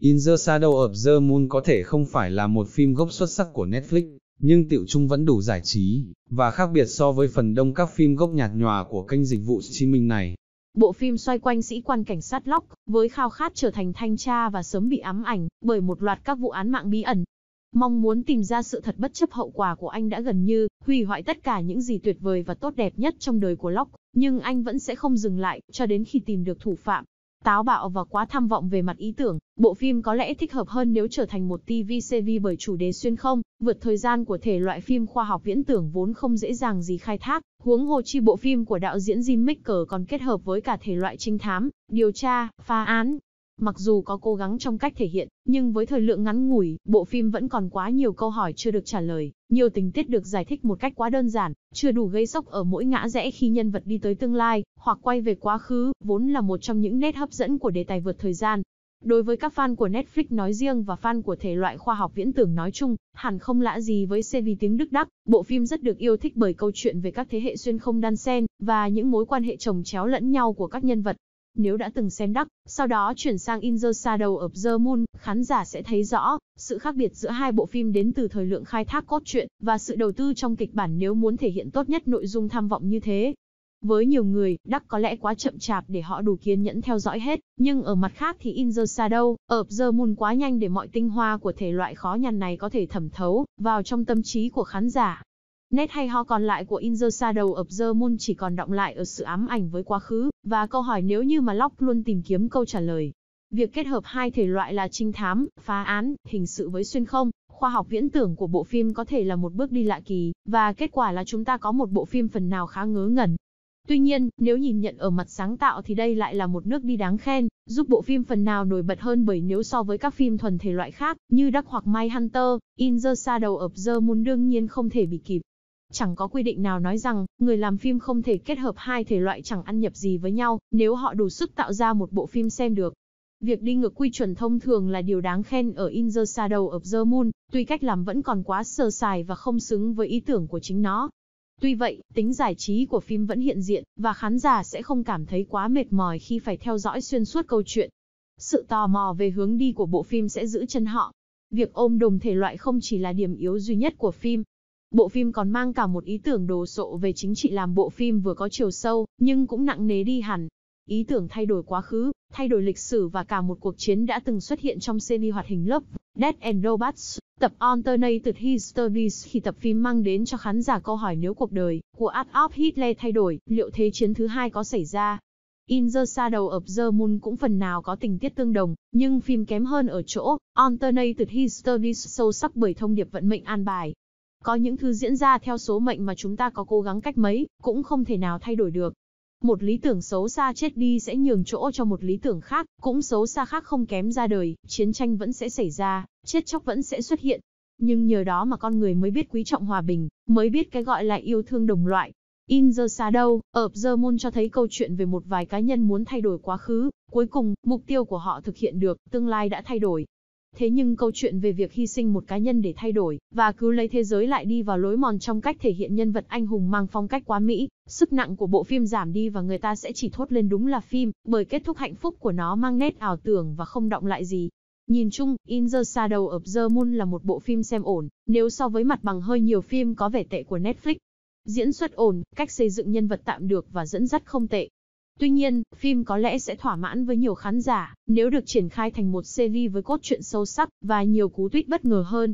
In the Shadow of the Moon có thể không phải là một phim gốc xuất sắc của Netflix, nhưng tiểu trung vẫn đủ giải trí, và khác biệt so với phần đông các phim gốc nhạt nhòa của kênh dịch vụ streaming này. Bộ phim xoay quanh sĩ quan cảnh sát Locke, với khao khát trở thành thanh tra và sớm bị ám ảnh bởi một loạt các vụ án mạng bí ẩn, Mong muốn tìm ra sự thật bất chấp hậu quả của anh đã gần như hủy hoại tất cả những gì tuyệt vời và tốt đẹp nhất trong đời của Locke, nhưng anh vẫn sẽ không dừng lại cho đến khi tìm được thủ phạm. Táo bạo và quá tham vọng về mặt ý tưởng, bộ phim có lẽ thích hợp hơn nếu trở thành một TV series bởi chủ đề xuyên không, vượt thời gian của thể loại phim khoa học viễn tưởng vốn không dễ dàng gì khai thác, huống hồ chi bộ phim của đạo diễn Jim Micker còn kết hợp với cả thể loại trinh thám, điều tra, phá án, Mặc dù có cố gắng trong cách thể hiện, nhưng với thời lượng ngắn ngủi, bộ phim vẫn còn quá nhiều câu hỏi chưa được trả lời, nhiều tình tiết được giải thích một cách quá đơn giản, chưa đủ gây sốc ở mỗi ngã rẽ khi nhân vật đi tới tương lai, hoặc quay về quá khứ, vốn là một trong những nét hấp dẫn của đề tài vượt thời gian. Đối với các fan của Netflix nói riêng và fan của thể loại khoa học viễn tưởng nói chung, hẳn không lạ gì với series tiếng Đức Đắc, bộ phim rất được yêu thích bởi câu chuyện về các thế hệ xuyên không đan xen và những mối quan hệ chồng chéo lẫn nhau của các nhân vật. Nếu đã từng xem Đắc, sau đó chuyển sang In the Shadow of the Moon, khán giả sẽ thấy rõ, sự khác biệt giữa hai bộ phim đến từ thời lượng khai thác cốt truyện và sự đầu tư trong kịch bản nếu muốn thể hiện tốt nhất nội dung tham vọng như thế. Với nhiều người, Đắc có lẽ quá chậm chạp để họ đủ kiên nhẫn theo dõi hết, nhưng ở mặt khác thì In the Shadow of the Moon quá nhanh để mọi tinh hoa của thể loại khó nhằn này có thể thẩm thấu vào trong tâm trí của khán giả. Nét hay ho còn lại của In the Shadow of the Moon chỉ còn động lại ở sự ám ảnh với quá khứ, và câu hỏi nếu như mà Locke luôn tìm kiếm câu trả lời. Việc kết hợp hai thể loại là trinh thám, phá án, hình sự với xuyên không, khoa học viễn tưởng của bộ phim có thể là một bước đi lạ kỳ, và kết quả là chúng ta có một bộ phim phần nào khá ngớ ngẩn. Tuy nhiên, nếu nhìn nhận ở mặt sáng tạo thì đây lại là một nước đi đáng khen, giúp bộ phim phần nào nổi bật hơn bởi nếu so với các phim thuần thể loại khác, như Duck hoặc My Hunter, In the Shadow of the Moon đương nhiên không thể bị kịp. Chẳng có quy định nào nói rằng, người làm phim không thể kết hợp hai thể loại chẳng ăn nhập gì với nhau, nếu họ đủ sức tạo ra một bộ phim xem được. Việc đi ngược quy chuẩn thông thường là điều đáng khen ở In the Shadow of the Moon, tuy cách làm vẫn còn quá sơ sài và không xứng với ý tưởng của chính nó. Tuy vậy, tính giải trí của phim vẫn hiện diện, và khán giả sẽ không cảm thấy quá mệt mỏi khi phải theo dõi xuyên suốt câu chuyện. Sự tò mò về hướng đi của bộ phim sẽ giữ chân họ. Việc ôm đồm thể loại không chỉ là điểm yếu duy nhất của phim, bộ phim còn mang cả một ý tưởng đồ sộ về chính trị làm bộ phim vừa có chiều sâu, nhưng cũng nặng nề đi hẳn. Ý tưởng thay đổi quá khứ, thay đổi lịch sử và cả một cuộc chiến đã từng xuất hiện trong series hoạt hình lớp Dead and Robots, tập Alternated Histories khi tập phim mang đến cho khán giả câu hỏi nếu cuộc đời của Adolf Hitler thay đổi, liệu thế chiến thứ hai có xảy ra? In the Shadow of the Moon cũng phần nào có tình tiết tương đồng, nhưng phim kém hơn ở chỗ, Alternated Histories sâu sắc bởi thông điệp vận mệnh an bài, có những thứ diễn ra theo số mệnh mà chúng ta có cố gắng cách mấy, cũng không thể nào thay đổi được. Một lý tưởng xấu xa chết đi sẽ nhường chỗ cho một lý tưởng khác, cũng xấu xa khác không kém ra đời, chiến tranh vẫn sẽ xảy ra, chết chóc vẫn sẽ xuất hiện. Nhưng nhờ đó mà con người mới biết quý trọng hòa bình, mới biết cái gọi là yêu thương đồng loại, In the Shadow, Obsermon cho thấy câu chuyện về một vài cá nhân muốn thay đổi quá khứ, cuối cùng, mục tiêu của họ thực hiện được, tương lai đã thay đổi, Thế nhưng câu chuyện về việc hy sinh một cá nhân để thay đổi, và cứu lấy thế giới lại đi vào lối mòn trong cách thể hiện nhân vật anh hùng mang phong cách quá Mỹ, sức nặng của bộ phim giảm đi và người ta sẽ chỉ thốt lên đúng là phim, bởi kết thúc hạnh phúc của nó mang nét ảo tưởng và không động lại gì. Nhìn chung, In the Shadow of the Moon là một bộ phim xem ổn, nếu so với mặt bằng hơi nhiều phim có vẻ tệ của Netflix. Diễn xuất ổn, cách xây dựng nhân vật tạm được và dẫn dắt không tệ, Tuy nhiên, phim có lẽ sẽ thỏa mãn với nhiều khán giả, nếu được triển khai thành một series với cốt truyện sâu sắc và nhiều cú tweet bất ngờ hơn.